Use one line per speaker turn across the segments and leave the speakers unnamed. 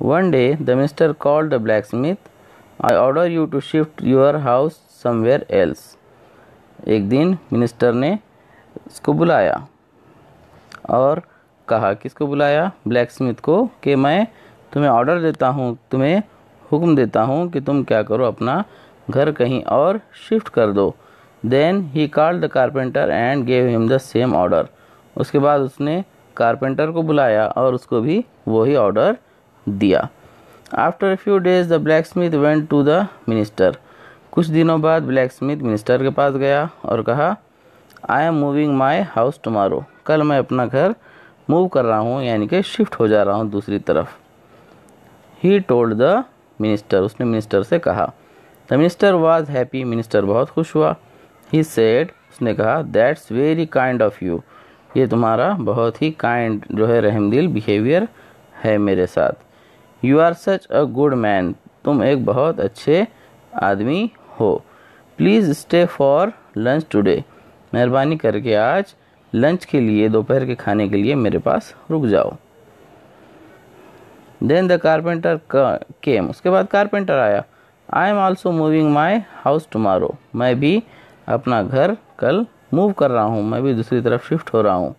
One day the minister called the blacksmith, I order you to shift your house somewhere else. एक दिन minister ने उसको बुलाया और कहा किसको बुलाया ब्लैक स्मिथ को कि मैं तुम्हें ऑर्डर देता हूँ तुम्हें हुक्म देता हूँ कि तुम क्या करो अपना घर कहीं और शिफ्ट कर दो then he call the carpenter and gave him the same order उसके बाद उसने कारपेंटर को बुलाया और उसको भी वही ऑर्डर दिया after few days the blacksmith went to the minister कुछ दिनों बाद ब्लैक स्मिथ मिनिस्टर के पास गया और कहा I am moving my house tomorrow कल मैं अपना घर मूव कर रहा हूँ यानी कि शिफ्ट हो जा रहा हूँ दूसरी तरफ ही टोल्ड द मिनिस्टर उसने मिनिस्टर से कहा the minister was happy minister बहुत खुश हुआ ही सेड उसने कहा that's very kind of you ये तुम्हारा बहुत ही काइंड जो है रहमदिल बिहेवियर है मेरे साथ you are such a good man तुम एक बहुत अच्छे आदमी हो please stay for lunch today मेहरबानी करके आज लंच के लिए दोपहर के खाने के लिए मेरे पास रुक जाओ देन द कारपेंटर केम उसके बाद कारपेंटर आया I am also moving my house tomorrow मैं भी अपना घर कल मूव कर रहा हूँ मैं भी दूसरी तरफ शिफ्ट हो रहा हूँ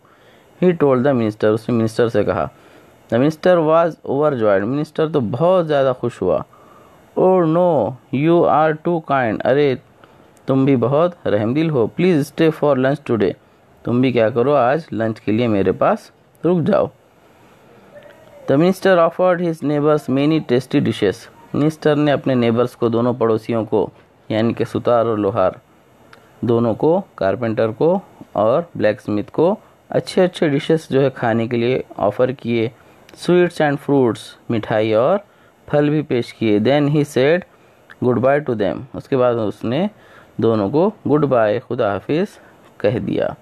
ही टोल्ड द मिनिस्टर उसने मिनिस्टर से कहा the minister was joyed minister तो बहुत ज़्यादा खुश हुआ oh no you are too kind अरे तुम भी बहुत रहमदिल हो please stay for lunch today तुम भी क्या करो आज लंच के लिए मेरे पास रुक जाओ the minister offered his neighbours many tasty dishes minister ने अपने नेबर्स को दोनों पड़ोसियों को यानी कि सुतार और लोहार दोनों को कारपेंटर को और ब्लैक स्मिथ को अच्छे अच्छे डिशेस जो है खाने के लिए ऑफ़र किए स्वीट्स एंड फ्रूट्स मिठाई और फल भी पेश किए then he said goodbye to them उसके बाद उसने दोनों को गुड बाय खुदा हाफिज़ कह दिया